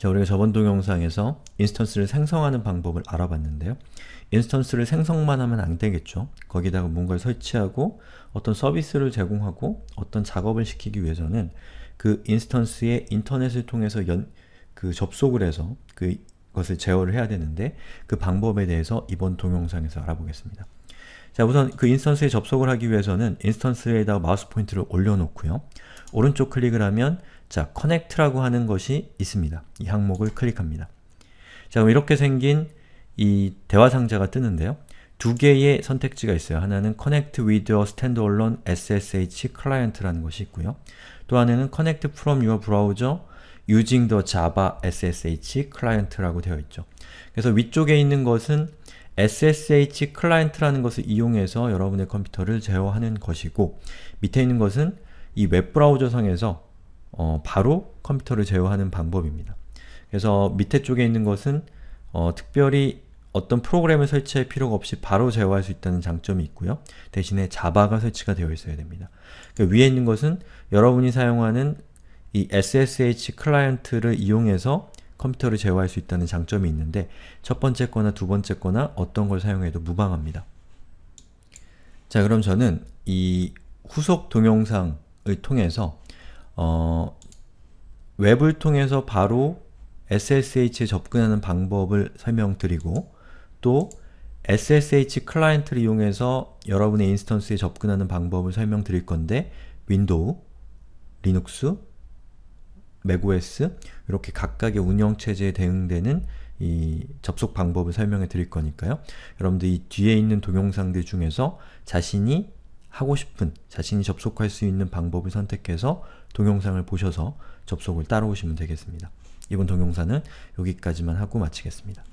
자, 우리가 저번 동영상에서 인스턴스를 생성하는 방법을 알아봤는데요. 인스턴스를 생성만 하면 안 되겠죠. 거기다가 뭔가를 설치하고 어떤 서비스를 제공하고 어떤 작업을 시키기 위해서는 그인스턴스의 인터넷을 통해서 연, 그 접속을 해서 그것을 제어를 해야 되는데 그 방법에 대해서 이번 동영상에서 알아보겠습니다. 자 우선 그 인스턴스에 접속을 하기 위해서는 인스턴스에다가 마우스 포인트를 올려놓고요. 오른쪽 클릭을 하면 자, 커넥트라고 하는 것이 있습니다. 이 항목을 클릭합니다. 자, 그럼 이렇게 생긴 이 대화 상자가 뜨는데요. 두 개의 선택지가 있어요. 하나는 Connect with y standalone SSH client라는 것이 있고요. 또 하나는 Connect from your browser using the Java SSH client라고 되어 있죠. 그래서 위쪽에 있는 것은 SSH 클라이언트라는 것을 이용해서 여러분의 컴퓨터를 제어하는 것이고 밑에 있는 것은 이 웹브라우저 상에서 어, 바로 컴퓨터를 제어하는 방법입니다. 그래서 밑에 쪽에 있는 것은 어, 특별히 어떤 프로그램을 설치할 필요가 없이 바로 제어할 수 있다는 장점이 있고요. 대신에 자바가 설치가 되어 있어야 됩니다. 그 위에 있는 것은 여러분이 사용하는 이 SSH 클라이언트를 이용해서 컴퓨터를 제어할 수 있다는 장점이 있는데 첫 번째 거나 두 번째 거나 어떤 걸 사용해도 무방합니다. 자 그럼 저는 이 후속 동영상 을 통해서 어, 웹을 통해서 바로 SSH에 접근하는 방법을 설명드리고 또 SSH 클라이언트를 이용해서 여러분의 인스턴스에 접근하는 방법을 설명드릴 건데 윈도우, 리눅스, macOS 이렇게 각각의 운영체제에 대응되는 이 접속 방법을 설명해 드릴 거니까요. 여러분들 이 뒤에 있는 동영상들 중에서 자신이 하고 싶은 자신이 접속할 수 있는 방법을 선택해서 동영상을 보셔서 접속을 따라오시면 되겠습니다. 이번 동영상은 여기까지만 하고 마치겠습니다.